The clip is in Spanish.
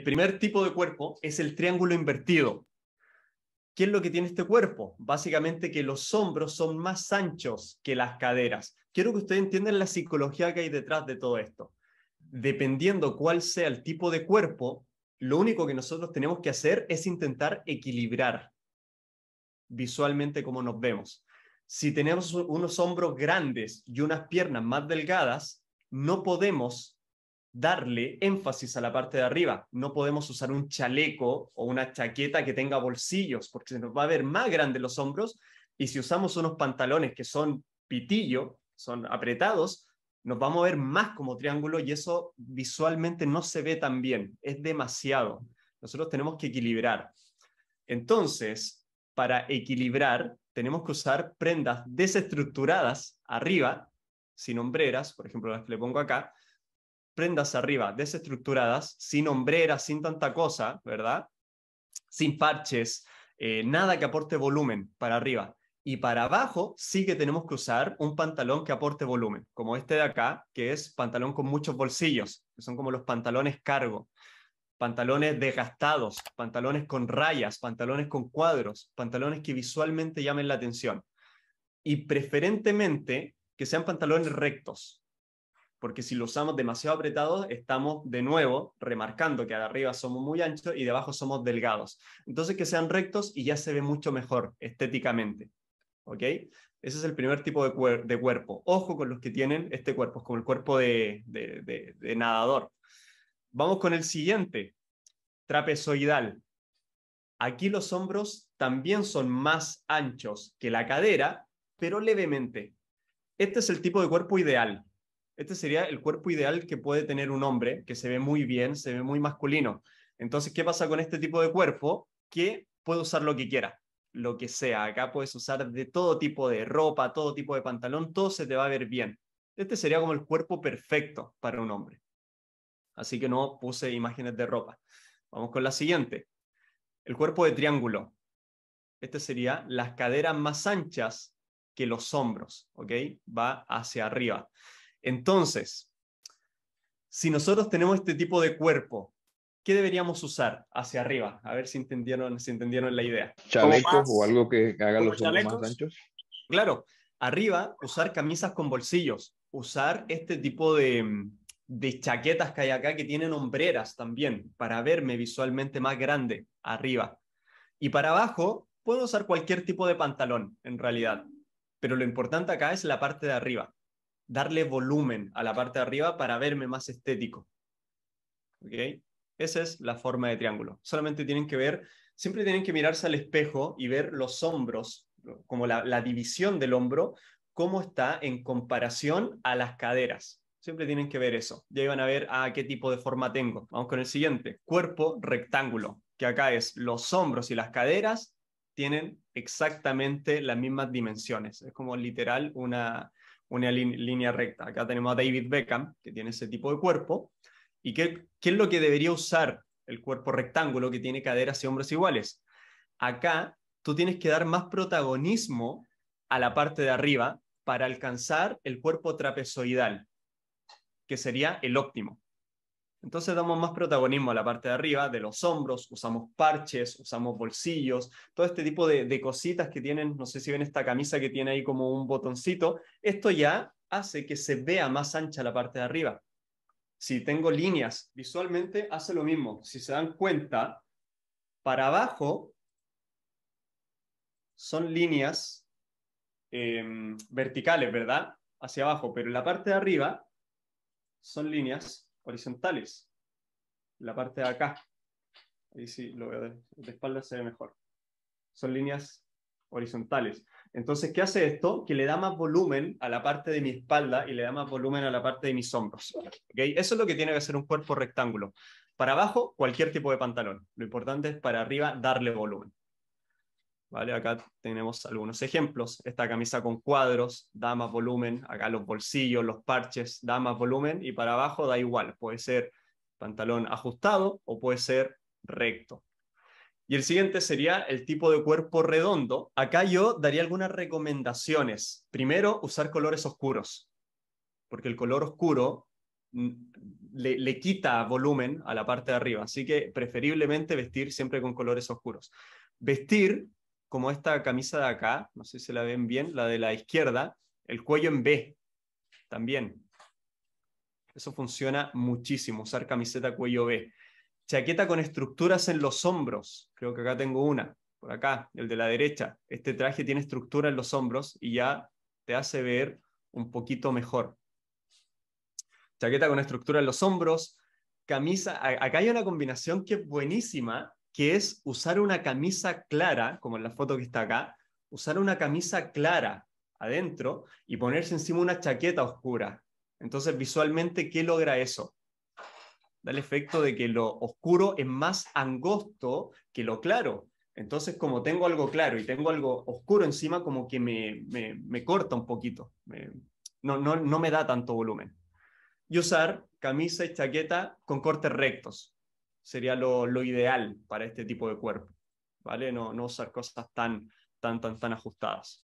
El primer tipo de cuerpo es el triángulo invertido. ¿Qué es lo que tiene este cuerpo? Básicamente que los hombros son más anchos que las caderas. Quiero que ustedes entiendan la psicología que hay detrás de todo esto. Dependiendo cuál sea el tipo de cuerpo, lo único que nosotros tenemos que hacer es intentar equilibrar visualmente cómo nos vemos. Si tenemos unos hombros grandes y unas piernas más delgadas, no podemos darle énfasis a la parte de arriba. No podemos usar un chaleco o una chaqueta que tenga bolsillos porque se nos va a ver más grande los hombros y si usamos unos pantalones que son pitillo, son apretados, nos vamos a ver más como triángulo y eso visualmente no se ve tan bien, es demasiado. Nosotros tenemos que equilibrar. Entonces, para equilibrar, tenemos que usar prendas desestructuradas arriba, sin hombreras, por ejemplo las que le pongo acá, prendas arriba desestructuradas, sin hombreras, sin tanta cosa, ¿verdad? Sin parches, eh, nada que aporte volumen para arriba. Y para abajo sí que tenemos que usar un pantalón que aporte volumen, como este de acá, que es pantalón con muchos bolsillos, que son como los pantalones cargo, pantalones desgastados, pantalones con rayas, pantalones con cuadros, pantalones que visualmente llamen la atención. Y preferentemente que sean pantalones rectos, porque si lo usamos demasiado apretado, estamos de nuevo remarcando que de arriba somos muy anchos y debajo somos delgados. Entonces que sean rectos y ya se ve mucho mejor estéticamente. ¿Ok? Ese es el primer tipo de, cuerpo. Ojo con los que tienen este cuerpo, es como el cuerpo de nadador. Vamos con el siguiente, trapezoidal. Aquí los hombros también son más anchos que la cadera, pero levemente. Este es el tipo de cuerpo ideal, este sería el cuerpo ideal que puede tener un hombre, que se ve muy bien, se ve muy masculino. Entonces, ¿qué pasa con este tipo de cuerpo? Que puede usar lo que quiera, lo que sea. Acá puedes usar de todo tipo de ropa, todo tipo de pantalón, todo se te va a ver bien. Este sería como el cuerpo perfecto para un hombre. Así que no puse imágenes de ropa. Vamos con la siguiente. El cuerpo de triángulo. Este sería las caderas más anchas que los hombros, ¿ok? Va hacia arriba. Entonces, si nosotros tenemos este tipo de cuerpo, ¿qué deberíamos usar hacia arriba? A ver si entendieron, si entendieron la idea. ¿Chalecos o algo que haga los hombros más anchos? Claro, arriba usar camisas con bolsillos, usar este tipo de, de chaquetas que hay acá que tienen hombreras también para verme visualmente más grande arriba. Y para abajo puedo usar cualquier tipo de pantalón en realidad, pero lo importante acá es la parte de arriba darle volumen a la parte de arriba para verme más estético. ¿Ok? Esa es la forma de triángulo. Solamente tienen que ver, siempre tienen que mirarse al espejo y ver los hombros, como la, división del hombro, cómo está en comparación a las caderas. Siempre tienen que ver eso. Ya iban a ver a ah, qué tipo de forma tengo. Vamos con el siguiente. Cuerpo rectángulo, que acá es los hombros y las caderas tienen exactamente las mismas dimensiones. Es como literal una, una línea recta. Acá tenemos a David Beckham, que tiene ese tipo de cuerpo. ¿Y qué, es lo que debería usar el cuerpo rectángulo que tiene caderas y hombros iguales? Acá tú tienes que dar más protagonismo a la parte de arriba para alcanzar el cuerpo trapezoidal, que sería el óptimo. Entonces damos más protagonismo a la parte de arriba, de los hombros, usamos parches, usamos bolsillos, todo este tipo de, cositas que tienen, no sé si ven esta camisa que tiene ahí como un botoncito, esto ya hace que se vea más ancha la parte de arriba. Si tengo líneas visualmente, hace lo mismo. Si se dan cuenta, para abajo son líneas em, verticales, ¿verdad? Hacia abajo, pero en la parte de arriba son líneas horizontales, la parte de acá. Ahí sí lo veo de, espalda, se ve mejor. Son líneas horizontales. Entonces, ¿qué hace esto? Que le da más volumen a la parte de mi espalda y le da más volumen a la parte de mis hombros. ¿Okay? Eso es lo que tiene que hacer un cuerpo rectángulo. Para abajo, cualquier tipo de pantalón. Lo importante es para arriba darle volumen. ¿vale? Acá tenemos algunos ejemplos. Esta camisa con cuadros, da más volumen, acá los bolsillos, los parches, da más volumen y para abajo da igual, puede ser pantalón ajustado o puede ser recto. Y el siguiente sería el tipo de cuerpo redondo. Acá yo daría algunas recomendaciones. Primero, usar colores oscuros, porque el color oscuro mm, le, le, quita volumen a la parte de arriba, así que preferiblemente vestir siempre con colores oscuros. Vestir como esta camisa de acá, no sé si la ven bien, la de la izquierda, el cuello en B también. Eso funciona muchísimo, usar camiseta cuello B. Chaqueta con estructuras en los hombros, creo que acá tengo una, por acá, el de la derecha. Este traje tiene estructura en los hombros y ya te hace ver un poquito mejor. Chaqueta con estructura en los hombros, camisa, acá hay una combinación que es buenísima, que es usar una camisa clara, como en la foto que está acá, usar una camisa clara adentro y ponerse encima una chaqueta oscura. Entonces, visualmente, ¿qué logra eso? Da el efecto de que lo oscuro es más angosto que lo claro. Entonces, como tengo algo claro y tengo algo oscuro encima, como que me, corta un poquito, no, no, no me da tanto volumen. Y usar camisa y chaqueta con cortes rectos, sería lo, ideal para este tipo de cuerpo, ¿vale? No, no usar cosas tan, tan, tan, tan ajustadas.